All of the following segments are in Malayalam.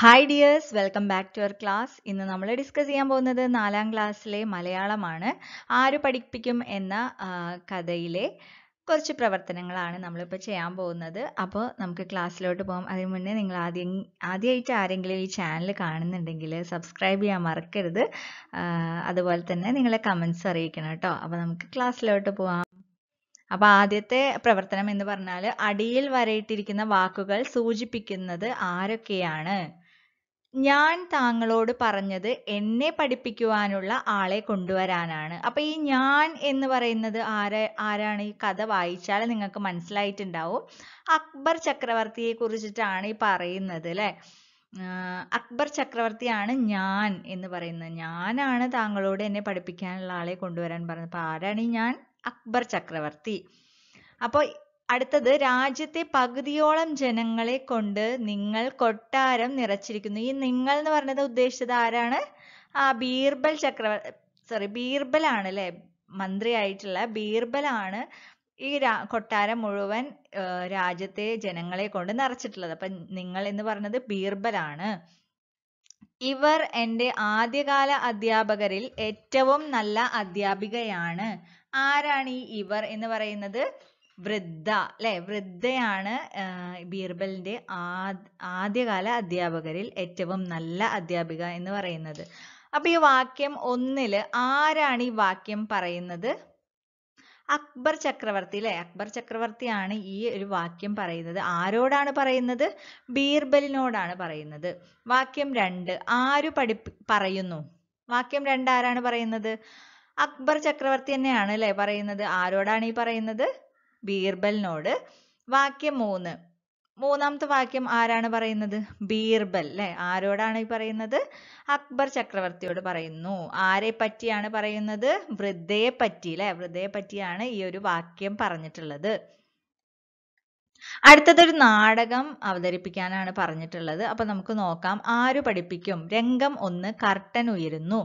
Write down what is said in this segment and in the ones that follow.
hi dears welcome back to our class ഇന്ന് നമ്മൾ ഡിസ്കസ് ചെയ്യാൻ പോകുന്നത് നാലാം ക്ലാസ്സിലെ മലയാളമാണ് ആര് പഠിപ്പിക്കും എന്ന കഥയിലെ കുറച്ച് പ്രവർത്തനങ്ങളാണ് നമ്മളിപ്പോൾ ചെയ്യാൻ പോകുന്നത് അപ്പോൾ നമുക്ക് ക്ലാസ്സിലോട്ട് പോകാം അതിന് മുന്നേ നിങ്ങൾ ആദ്യം ആദ്യമായിട്ട് ആരെങ്കിലും ഈ ചാനൽ കാണുന്നുണ്ടെങ്കിൽ സബ്സ്ക്രൈബ് ചെയ്യാൻ മറക്കരുത് അതുപോലെ തന്നെ നിങ്ങളെ കമൻസ് അറിയിക്കണം കേട്ടോ അപ്പോൾ നമുക്ക് ക്ലാസ്സിലോട്ട് പോകാം അപ്പൊ ആദ്യത്തെ പ്രവർത്തനം എന്ന് പറഞ്ഞാൽ അടിയിൽ വരയിട്ടിരിക്കുന്ന വാക്കുകൾ സൂചിപ്പിക്കുന്നത് ആരൊക്കെയാണ് ഞാൻ താങ്കളോട് പറഞ്ഞത് എന്നെ പഠിപ്പിക്കുവാനുള്ള ആളെ കൊണ്ടുവരാനാണ് അപ്പൊ ഈ ഞാൻ എന്ന് പറയുന്നത് ആരാ ആരാണ് ഈ കഥ വായിച്ചാൽ നിങ്ങൾക്ക് മനസ്സിലായിട്ടുണ്ടാവും അക്ബർ ചക്രവർത്തിയെ കുറിച്ചിട്ടാണ് ഈ പറയുന്നത് അല്ലെ അക്ബർ ചക്രവർത്തിയാണ് ഞാൻ എന്ന് പറയുന്നത് ഞാനാണ് താങ്കളോട് എന്നെ പഠിപ്പിക്കാനുള്ള ആളെ കൊണ്ടുവരാൻ പറഞ്ഞത് അപ്പൊ ആരാണ് ഈ ഞാൻ അക്ബർ ചക്രവർത്തി അപ്പോൾ അടുത്തത് രാജ്യത്തെ പകുതിയോളം ജനങ്ങളെ കൊണ്ട് നിങ്ങൾ കൊട്ടാരം നിറച്ചിരിക്കുന്നു ഈ നിങ്ങൾ എന്ന് പറഞ്ഞത് ഉദ്ദേശിച്ചത് ആരാണ് ആ ബീർബൽ ചക്രവർ സോറി ബീർബൽ ആണ് അല്ലെ മന്ത്രിയായിട്ടുള്ള ആണ് ഈ രാ കൊട്ടാരം മുഴുവൻ രാജ്യത്തെ ജനങ്ങളെ കൊണ്ട് നിറച്ചിട്ടുള്ളത് അപ്പൊ നിങ്ങൾ എന്ന് പറഞ്ഞത് ബീർബൽ ആണ് ഇവർ എൻ്റെ ആദ്യകാല അധ്യാപകരിൽ ഏറ്റവും നല്ല അധ്യാപികയാണ് ആരാണ് ഈ ഇവർ എന്ന് പറയുന്നത് വൃദ്ധ അല്ലെ വൃദ്ധയാണ് ബീർബലിന്റെ ആദ്യകാല അധ്യാപകരിൽ ഏറ്റവും നല്ല അധ്യാപിക എന്ന് പറയുന്നത് അപ്പൊ ഈ വാക്യം ഒന്നില് ആരാണ് ഈ വാക്യം പറയുന്നത് അക്ബർ ചക്രവർത്തി അല്ലെ അക്ബർ ചക്രവർത്തിയാണ് ഈ ഒരു വാക്യം പറയുന്നത് ആരോടാണ് പറയുന്നത് ബീർബലിനോടാണ് പറയുന്നത് വാക്യം രണ്ട് ആര് പഠി പറയുന്നു വാക്യം രണ്ട് ആരാണ് പറയുന്നത് അക്ബർ ചക്രവർത്തി തന്നെയാണ് അല്ലെ പറയുന്നത് ആരോടാണ് ഈ പറയുന്നത് ബീർബലിനോട് വാക്യം മൂന്ന് മൂന്നാമത്തെ വാക്യം ആരാണ് പറയുന്നത് ബീർബൽ അല്ലെ ആരോടാണ് ഈ പറയുന്നത് അക്ബർ ചക്രവർത്തിയോട് പറയുന്നു ആരെ പറ്റിയാണ് പറയുന്നത് വൃദ്ധയെ പറ്റി അല്ലെ വൃദ്ധയെ പറ്റിയാണ് ഈ ഒരു വാക്യം പറഞ്ഞിട്ടുള്ളത് അടുത്തതൊരു നാടകം അവതരിപ്പിക്കാനാണ് പറഞ്ഞിട്ടുള്ളത് അപ്പൊ നമുക്ക് നോക്കാം ആര് പഠിപ്പിക്കും രംഗം ഒന്ന് കർട്ടൻ ഉയരുന്നു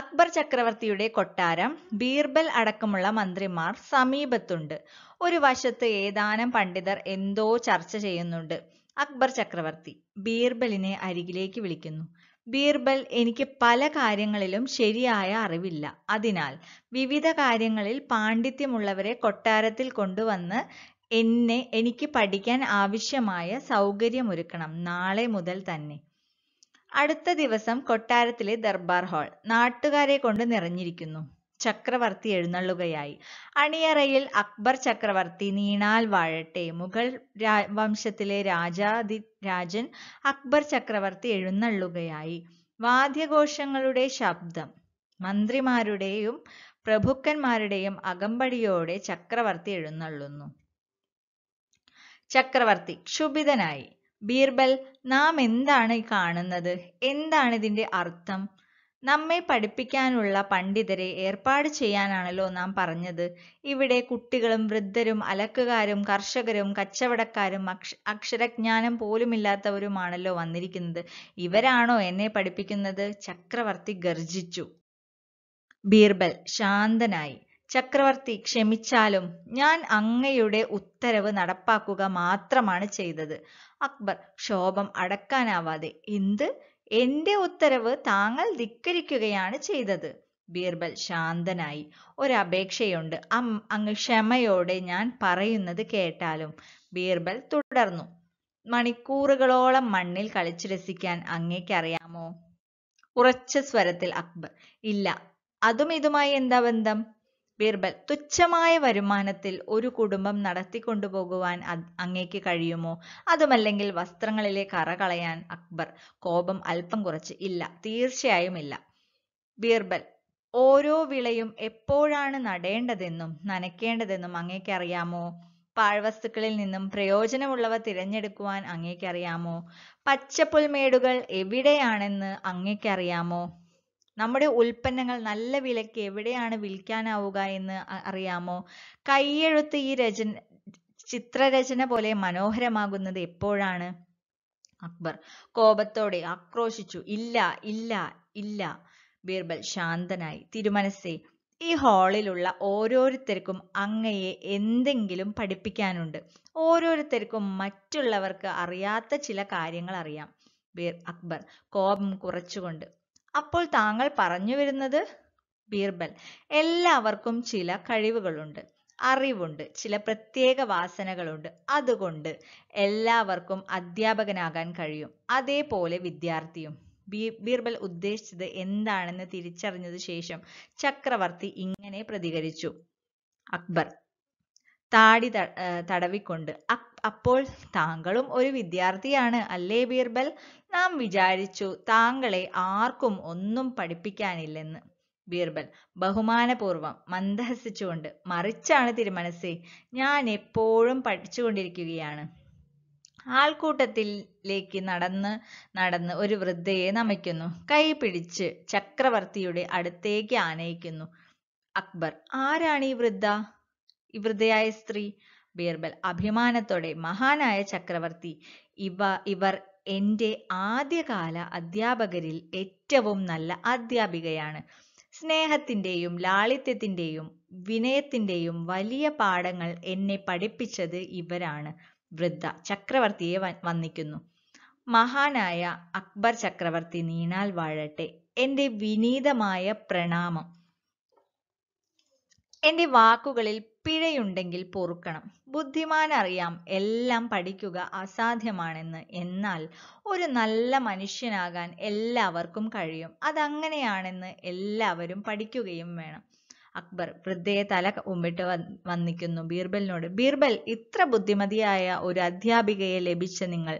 അക്ബർ ചക്രവർത്തിയുടെ കൊട്ടാരം ബീർബൽ അടക്കമുള്ള മന്ത്രിമാർ സമീപത്തുണ്ട് ഒരു വശത്ത് ഏതാനും പണ്ഡിതർ എന്തോ ചർച്ച ചെയ്യുന്നുണ്ട് അക്ബർ ചക്രവർത്തി ബീർബലിനെ അരികിലേക്ക് വിളിക്കുന്നു ബീർബൽ എനിക്ക് പല കാര്യങ്ങളിലും ശരിയായ അറിവില്ല അതിനാൽ വിവിധ കാര്യങ്ങളിൽ പാണ്ഡിത്യമുള്ളവരെ കൊട്ടാരത്തിൽ കൊണ്ടുവന്ന് എന്നെ എനിക്ക് പഠിക്കാൻ ആവശ്യമായ സൗകര്യമൊരുക്കണം നാളെ മുതൽ തന്നെ അടുത്ത ദിവസം കൊട്ടാരത്തിലെ ദർബാർ ഹാൾ നാട്ടുകാരെ കൊണ്ട് നിറഞ്ഞിരിക്കുന്നു ചക്രവർത്തി എഴുന്നള്ളുകയായി അണിയറയിൽ അക്ബർ ചക്രവർത്തി നീണാൽ വാഴട്ടെ മുഗൾ വംശത്തിലെ രാജാതി രാജൻ അക്ബർ ചക്രവർത്തി എഴുന്നള്ളുകയായി വാദ്യഘോഷങ്ങളുടെ ശബ്ദം മന്ത്രിമാരുടെയും പ്രഭുക്കന്മാരുടെയും അകമ്പടിയോടെ ചക്രവർത്തി എഴുന്നള്ളുന്നു ചക്രവർത്തി ക്ഷുഭിതനായി ബീർബൽ നാം എന്താണ് കാണുന്നത് എന്താണ് ഇതിൻ്റെ അർത്ഥം നമ്മെ പഠിപ്പിക്കാനുള്ള പണ്ഡിതരെ ഏർപ്പാട് ചെയ്യാനാണല്ലോ നാം പറഞ്ഞത് ഇവിടെ കുട്ടികളും വൃദ്ധരും അലക്കുകാരും കർഷകരും കച്ചവടക്കാരും അക്ഷ അക്ഷരജ്ഞാനം പോലുമില്ലാത്തവരുമാണല്ലോ വന്നിരിക്കുന്നത് ഇവരാണോ എന്നെ പഠിപ്പിക്കുന്നത് ചക്രവർത്തി ഗർജിച്ചു ബീർബൽ ശാന്തനായി ചക്രവർത്തി ക്ഷമിച്ചാലും ഞാൻ അങ്ങയുടെ ഉത്തരവ് നടപ്പാക്കുക മാത്രമാണ് ചെയ്തത് അക്ബർ ക്ഷോഭം അടക്കാനാവാതെ എന്ത് എന്റെ ഉത്തരവ് താങ്കൾ ധിക്കരിക്കുകയാണ് ചെയ്തത് ബീർബൽ ശാന്തനായി ഒരപേക്ഷയുണ്ട് അം അങ്ങ് ക്ഷമയോടെ ഞാൻ പറയുന്നത് കേട്ടാലും ബീർബൽ തുടർന്നു മണിക്കൂറുകളോളം മണ്ണിൽ കളിച്ചു രസിക്കാൻ അങ്ങേക്കറിയാമോ ഉറച്ച സ്വരത്തിൽ അക്ബർ ഇല്ല അതും ഇതുമായി എന്താ ബന്ധം ബീർബൽ തുച്ഛമായ വരുമാനത്തിൽ ഒരു കുടുംബം നടത്തിക്കൊണ്ടുപോകുവാൻ അങ്ങേക്ക് കഴിയുമോ അതുമല്ലെങ്കിൽ വസ്ത്രങ്ങളിലെ കറ കളയാൻ അക്ബർ കോപം അല്പം കുറച്ച് ഇല്ല തീർച്ചയായും ഇല്ല ബീർബൽ ഓരോ വിളയും എപ്പോഴാണ് നടേണ്ടതെന്നും നനയ്ക്കേണ്ടതെന്നും അങ്ങേക്കറിയാമോ പാഴ്വസ്തുക്കളിൽ നിന്നും പ്രയോജനമുള്ളവ തിരഞ്ഞെടുക്കുവാൻ അങ്ങേക്കറിയാമോ പച്ചപ്പുൽമേടുകൾ എവിടെയാണെന്ന് അങ്ങേക്കറിയാമോ നമ്മുടെ ഉൽപ്പന്നങ്ങൾ നല്ല വിലയ്ക്ക് എവിടെയാണ് വിൽക്കാനാവുക എന്ന് അറിയാമോ കൈയെഴുത്ത് ഈ രചന ചിത്രരചന പോലെ മനോഹരമാകുന്നത് എപ്പോഴാണ് അക്ബർ കോപത്തോടെ ആക്രോശിച്ചു ഇല്ല ഇല്ല ഇല്ല ബീർബൽ ശാന്തനായി തിരുമനസ്സേ ഈ ഹാളിലുള്ള ഓരോരുത്തർക്കും അങ്ങയെ എന്തെങ്കിലും പഠിപ്പിക്കാനുണ്ട് ഓരോരുത്തർക്കും മറ്റുള്ളവർക്ക് അറിയാത്ത ചില കാര്യങ്ങൾ അറിയാം ബീർ അക്ബർ കോപം കുറച്ചുകൊണ്ട് അപ്പോൾ താങ്കൾ പറഞ്ഞു വരുന്നത് ബീർബൽ എല്ലാവർക്കും ചില കഴിവുകളുണ്ട് അറിവുണ്ട് ചില പ്രത്യേക വാസനകളുണ്ട് അതുകൊണ്ട് എല്ലാവർക്കും അധ്യാപകനാകാൻ കഴിയും അതേപോലെ വിദ്യാർത്ഥിയും ബീർബൽ ഉദ്ദേശിച്ചത് എന്താണെന്ന് തിരിച്ചറിഞ്ഞത് ശേഷം ചക്രവർത്തി ഇങ്ങനെ പ്രതികരിച്ചു അക്ബർ താടി തടവിക്കൊണ്ട് അപ്പോൾ താങ്കളും ഒരു വിദ്യാർത്ഥിയാണ് അല്ലേ ബീർബൽ നാം വിചാരിച്ചു താങ്കളെ ആർക്കും ഒന്നും പഠിപ്പിക്കാനില്ലെന്ന് ബീർബൽ ബഹുമാനപൂർവം മന്ദഹസിച്ചുകൊണ്ട് മറിച്ചാണ് തിരുമനസ്സേ ഞാൻ എപ്പോഴും പഠിച്ചുകൊണ്ടിരിക്കുകയാണ് ആൾക്കൂട്ടത്തിലേക്ക് നടന്ന് നടന്ന് ഒരു വൃദ്ധയെ നമിക്കുന്നു കൈ പിടിച്ച് ചക്രവർത്തിയുടെ അടുത്തേക്ക് ആനയിക്കുന്നു അക്ബർ ആരാണ് ഈ വൃദ്ധ വൃദ്ധയായ സ്ത്രീ ബീർബൽ അഭിമാനത്തോടെ മഹാനായ ചക്രവർത്തി ഇവ ഇവർ എൻ്റെ ആദ്യകാല അധ്യാപകരിൽ ഏറ്റവും നല്ല അധ്യാപികയാണ് സ്നേഹത്തിൻ്റെയും ലാളിത്യത്തിൻ്റെയും വിനയത്തിൻ്റെയും വലിയ പാഠങ്ങൾ എന്നെ പഠിപ്പിച്ചത് ഇവരാണ് വൃദ്ധ ചക്രവർത്തിയെ വന്നിക്കുന്നു മഹാനായ അക്ബർ ചക്രവർത്തി നീണാൽ വാഴട്ടെ എൻ്റെ വിനീതമായ പ്രണാമം എൻ്റെ വാക്കുകളിൽ പിഴയുണ്ടെങ്കിൽ പൊറുക്കണം ബുദ്ധിമാനറിയാം എല്ലാം പഠിക്കുക അസാധ്യമാണെന്ന് എന്നാൽ ഒരു നല്ല മനുഷ്യനാകാൻ എല്ലാവർക്കും കഴിയും അതങ്ങനെയാണെന്ന് എല്ലാവരും പഠിക്കുകയും വേണം അക്ബർ വൃദ്ധയെ തല ഉമ്മിട്ട് വന്നിക്കുന്നു ബീർബലിനോട് ബീർബൽ ഇത്ര ബുദ്ധിമതിയായ ഒരു അധ്യാപികയെ ലഭിച്ച നിങ്ങൾ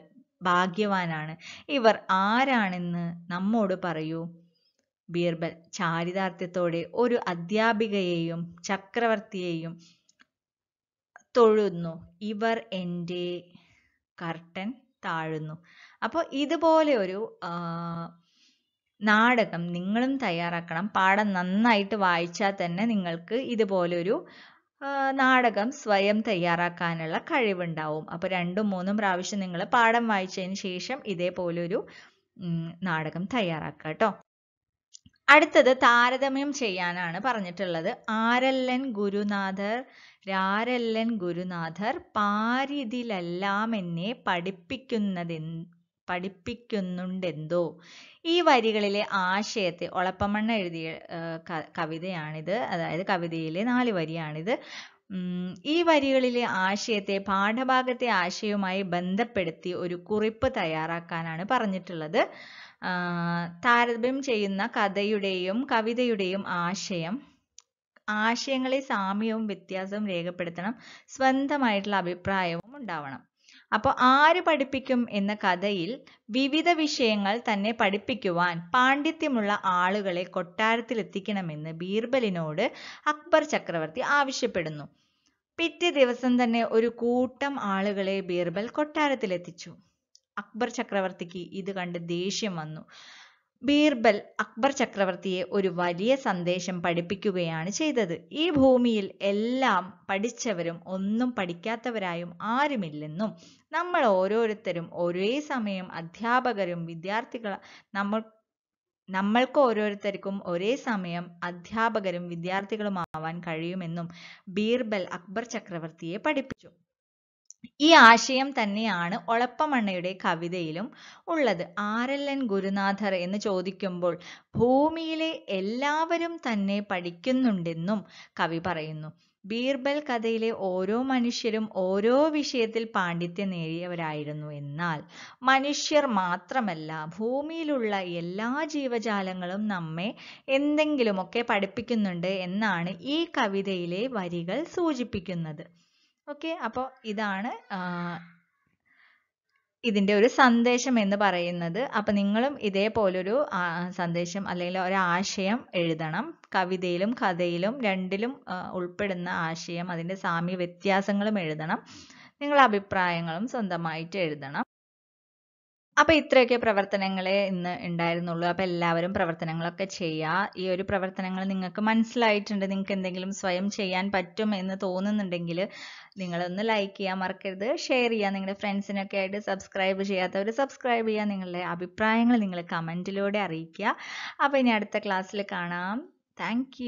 ഭാഗ്യവാനാണ് ഇവർ ആരാണെന്ന് നമ്മോട് പറയൂ ബീർബൽ ചാരിതാർത്ഥ്യത്തോടെ ഒരു അധ്യാപികയെയും ചക്രവർത്തിയെയും തൊഴുന്നു ഇവർ എൻ്റെ കർട്ടൻ താഴുന്നു അപ്പോൾ ഇതുപോലെ ഒരു നാടകം നിങ്ങളും തയ്യാറാക്കണം പാഠം നന്നായിട്ട് വായിച്ചാൽ തന്നെ നിങ്ങൾക്ക് ഇതുപോലൊരു നാടകം സ്വയം തയ്യാറാക്കാനുള്ള കഴിവുണ്ടാവും അപ്പോൾ രണ്ടും മൂന്നും പ്രാവശ്യം നിങ്ങൾ പാഠം വായിച്ചതിന് ശേഷം ഇതേപോലൊരു നാടകം തയ്യാറാക്കുക കേട്ടോ അടുത്തത് താരതമ്യം ചെയ്യാനാണ് പറഞ്ഞിട്ടുള്ളത് ആരല്ലൻ ഗുരുനാഥർ രാരല്ലൻ ഗുരുനാഥർ പാരിതിലെല്ലാം എന്നെ പഠിപ്പിക്കുന്നതെ പഠിപ്പിക്കുന്നുണ്ടെന്തോ ഈ വരികളിലെ ആശയത്തെ ഒളപ്പമണ്ണ എഴുതിയ കവിതയാണിത് അതായത് കവിതയിലെ നാല് വരിയാണിത് ഈ വരികളിലെ ആശയത്തെ പാഠഭാഗത്തെ ആശയവുമായി ബന്ധപ്പെടുത്തി ഒരു കുറിപ്പ് തയ്യാറാക്കാനാണ് പറഞ്ഞിട്ടുള്ളത് താരതമ്യം ചെയ്യുന്ന കഥയുടെയും കവിതയുടെയും ആശയം ആശയങ്ങളെ സാമ്യവും വ്യത്യാസവും രേഖപ്പെടുത്തണം സ്വന്തമായിട്ടുള്ള അഭിപ്രായവും ഉണ്ടാവണം അപ്പോൾ ആര് പഠിപ്പിക്കും എന്ന കഥയിൽ വിവിധ വിഷയങ്ങൾ തന്നെ പഠിപ്പിക്കുവാൻ പാണ്ഡിത്യമുള്ള ആളുകളെ കൊട്ടാരത്തിൽ എത്തിക്കണമെന്ന് ബീർബലിനോട് അക്ബർ ചക്രവർത്തി ആവശ്യപ്പെടുന്നു പിറ്റേ ദിവസം തന്നെ ഒരു കൂട്ടം ആളുകളെ ബീർബൽ കൊട്ടാരത്തിലെത്തിച്ചു അക്ബർ ചക്രവർത്തിക്ക് ഇത് കണ്ട് ദേഷ്യം വന്നു ബീർബൽ അക്ബർ ചക്രവർത്തിയെ ഒരു വലിയ സന്ദേശം പഠിപ്പിക്കുകയാണ് ചെയ്തത് ഈ ഭൂമിയിൽ എല്ലാം പഠിച്ചവരും ഒന്നും പഠിക്കാത്തവരായും ആരുമില്ലെന്നും നമ്മൾ ഓരോരുത്തരും ഒരേ സമയം അധ്യാപകരും വിദ്യാർത്ഥികൾ നമ്മൾ നമ്മൾക്ക് ഓരോരുത്തർക്കും ഒരേ സമയം അധ്യാപകരും വിദ്യാർത്ഥികളുമാവാൻ കഴിയുമെന്നും ബീർബൽ അക്ബർ ചക്രവർത്തിയെ പഠിപ്പിച്ചു ഈ ആശയം തന്നെയാണ് ഒളപ്പമണ്ണയുടെ കവിതയിലും ഉള്ളത് ആരല്ലൻ ഗുരുനാഥർ എന്ന് ചോദിക്കുമ്പോൾ ഭൂമിയിലെ എല്ലാവരും തന്നെ പഠിക്കുന്നുണ്ടെന്നും കവി പറയുന്നു ബീർബൽ കഥയിലെ ഓരോ മനുഷ്യരും ഓരോ വിഷയത്തിൽ പാണ്ഡിത്യം നേടിയവരായിരുന്നു എന്നാൽ മനുഷ്യർ മാത്രമല്ല ഭൂമിയിലുള്ള എല്ലാ ജീവജാലങ്ങളും നമ്മെ എന്തെങ്കിലുമൊക്കെ പഠിപ്പിക്കുന്നുണ്ട് എന്നാണ് ഈ കവിതയിലെ വരികൾ സൂചിപ്പിക്കുന്നത് ഓക്കെ അപ്പോൾ ഇതാണ് ഇതിൻ്റെ ഒരു സന്ദേശം എന്ന് പറയുന്നത് അപ്പം നിങ്ങളും ഇതേപോലൊരു സന്ദേശം അല്ലെങ്കിൽ ഒരു ആശയം എഴുതണം കവിതയിലും കഥയിലും രണ്ടിലും ഉൾപ്പെടുന്ന ആശയം അതിൻ്റെ സാമ്യ വ്യത്യാസങ്ങളും എഴുതണം നിങ്ങളുടെ അഭിപ്രായങ്ങളും സ്വന്തമായിട്ട് എഴുതണം അപ്പോൾ ഇത്രയൊക്കെ പ്രവർത്തനങ്ങളെ ഇന്ന് ഉണ്ടായിരുന്നുള്ളൂ അപ്പോൾ എല്ലാവരും പ്രവർത്തനങ്ങളൊക്കെ ചെയ്യുക ഈ ഒരു പ്രവർത്തനങ്ങൾ നിങ്ങൾക്ക് മനസ്സിലായിട്ടുണ്ട് നിങ്ങൾക്ക് എന്തെങ്കിലും സ്വയം ചെയ്യാൻ പറ്റും എന്ന് തോന്നുന്നുണ്ടെങ്കിൽ നിങ്ങളൊന്ന് ലൈക്ക് ചെയ്യാൻ മറക്കരുത് ഷെയർ ചെയ്യുക നിങ്ങളുടെ ഫ്രണ്ട്സിനൊക്കെ ആയിട്ട് സബ്സ്ക്രൈബ് ചെയ്യാത്തവർ സബ്സ്ക്രൈബ് ചെയ്യുക നിങ്ങളുടെ അഭിപ്രായങ്ങൾ നിങ്ങൾ കമൻറ്റിലൂടെ അറിയിക്കുക അപ്പോൾ ഇനി അടുത്ത ക്ലാസ്സിൽ കാണാം താങ്ക്